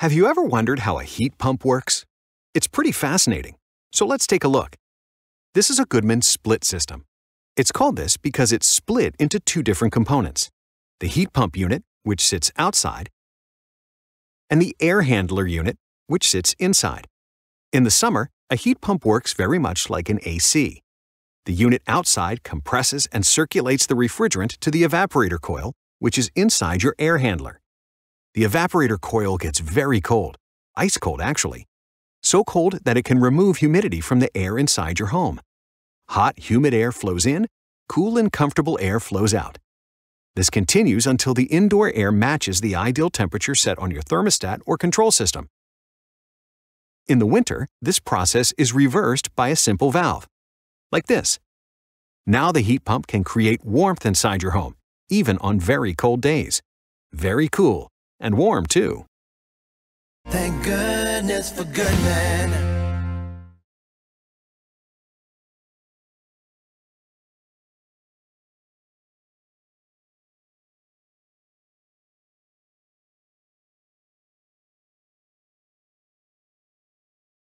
Have you ever wondered how a heat pump works? It's pretty fascinating, so let's take a look. This is a Goodman split system. It's called this because it's split into two different components, the heat pump unit, which sits outside, and the air handler unit, which sits inside. In the summer, a heat pump works very much like an AC. The unit outside compresses and circulates the refrigerant to the evaporator coil, which is inside your air handler the evaporator coil gets very cold, ice cold actually, so cold that it can remove humidity from the air inside your home. Hot, humid air flows in, cool and comfortable air flows out. This continues until the indoor air matches the ideal temperature set on your thermostat or control system. In the winter, this process is reversed by a simple valve. Like this. Now the heat pump can create warmth inside your home, even on very cold days. Very cool, and warm too. Thank goodness for good men.